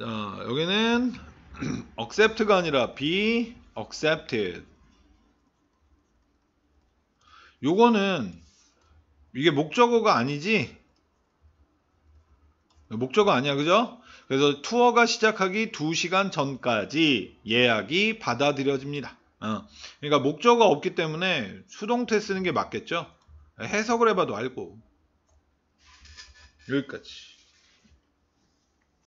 자, 여기는 accept가 아니라 be accepted. 요거는 이게 목적어가 아니지? 목적어 아니야, 그죠? 그래서 투어가 시작하기 2시간 전까지 예약이 받아들여집니다. 어. 그러니까 목적어 없기 때문에 수동태 쓰는 게 맞겠죠? 해석을 해봐도 알고. 여기까지.